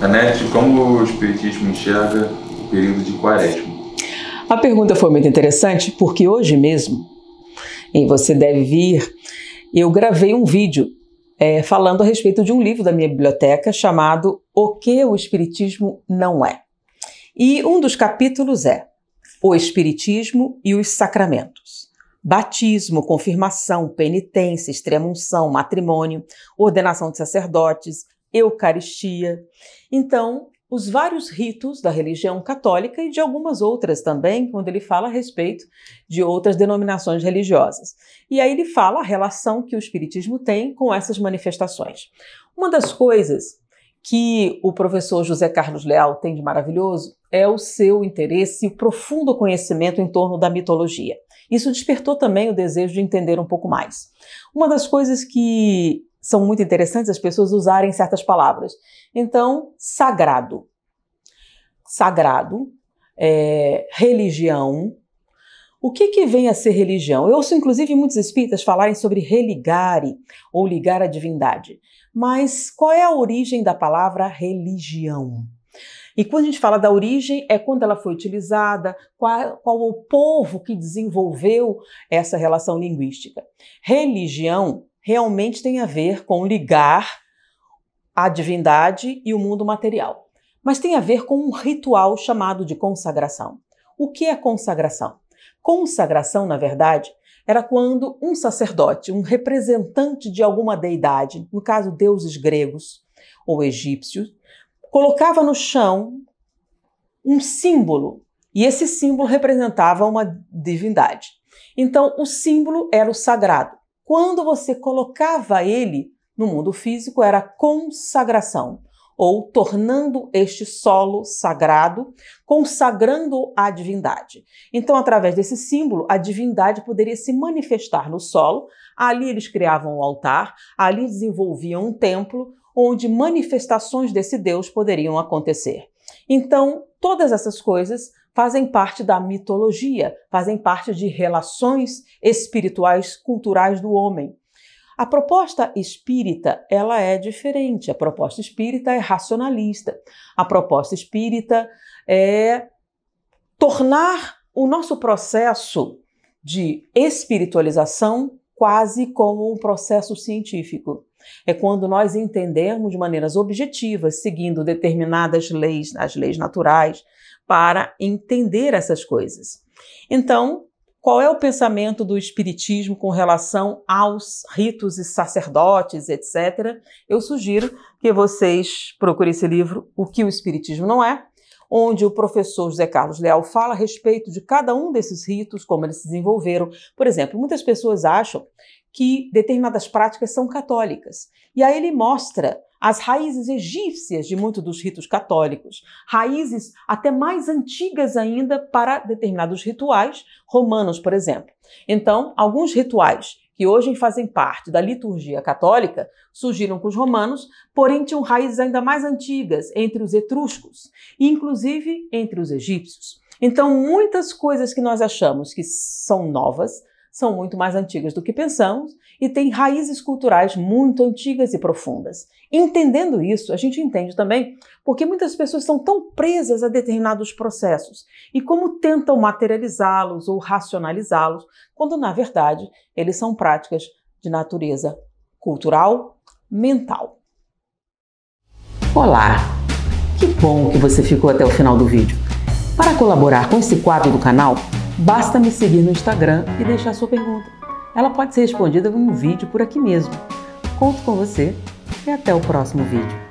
Anete, como o Espiritismo enxerga o período de quaresma? A pergunta foi muito interessante porque hoje mesmo, e você deve vir, eu gravei um vídeo é, falando a respeito de um livro da minha biblioteca chamado O que o Espiritismo não é. E um dos capítulos é O Espiritismo e os Sacramentos. Batismo, confirmação, penitência, extrema unção, matrimônio, ordenação de sacerdotes, Eucaristia. Então, os vários ritos da religião católica e de algumas outras também, quando ele fala a respeito de outras denominações religiosas. E aí ele fala a relação que o Espiritismo tem com essas manifestações. Uma das coisas que o professor José Carlos Leal tem de maravilhoso é o seu interesse e o profundo conhecimento em torno da mitologia. Isso despertou também o desejo de entender um pouco mais. Uma das coisas que são muito interessantes as pessoas usarem certas palavras. Então, sagrado. Sagrado, é, religião. O que, que vem a ser religião? Eu ouço, inclusive, muitos espíritas falarem sobre religare ou ligar a divindade. Mas qual é a origem da palavra religião? E quando a gente fala da origem, é quando ela foi utilizada, qual, qual o povo que desenvolveu essa relação linguística. Religião realmente tem a ver com ligar a divindade e o mundo material, mas tem a ver com um ritual chamado de consagração. O que é consagração? Consagração, na verdade, era quando um sacerdote, um representante de alguma deidade, no caso deuses gregos ou egípcios, colocava no chão um símbolo e esse símbolo representava uma divindade. Então, o símbolo era o sagrado quando você colocava ele no mundo físico, era consagração, ou tornando este solo sagrado, consagrando a divindade. Então, através desse símbolo, a divindade poderia se manifestar no solo. Ali eles criavam o altar, ali desenvolviam um templo onde manifestações desse Deus poderiam acontecer. Então, todas essas coisas fazem parte da mitologia, fazem parte de relações espirituais culturais do homem. A proposta espírita, ela é diferente. A proposta espírita é racionalista. A proposta espírita é tornar o nosso processo de espiritualização quase como um processo científico. É quando nós entendemos de maneiras objetivas, seguindo determinadas leis, as leis naturais, para entender essas coisas. Então, qual é o pensamento do Espiritismo com relação aos ritos e sacerdotes, etc., eu sugiro que vocês procurem esse livro, O que o Espiritismo Não É, onde o professor José Carlos Leal fala a respeito de cada um desses ritos, como eles se desenvolveram. Por exemplo, muitas pessoas acham que determinadas práticas são católicas. E aí ele mostra as raízes egípcias de muitos dos ritos católicos, raízes até mais antigas ainda para determinados rituais romanos, por exemplo. Então, alguns rituais que hoje fazem parte da liturgia católica surgiram com os romanos, porém tinham raízes ainda mais antigas entre os etruscos, inclusive entre os egípcios. Então, muitas coisas que nós achamos que são novas são muito mais antigas do que pensamos e têm raízes culturais muito antigas e profundas. Entendendo isso, a gente entende também porque muitas pessoas estão tão presas a determinados processos e como tentam materializá-los ou racionalizá-los, quando na verdade eles são práticas de natureza cultural, mental. Olá! Que bom que você ficou até o final do vídeo. Para colaborar com esse quadro do canal, Basta me seguir no Instagram e deixar sua pergunta. Ela pode ser respondida em um vídeo por aqui mesmo. Conto com você e até o próximo vídeo.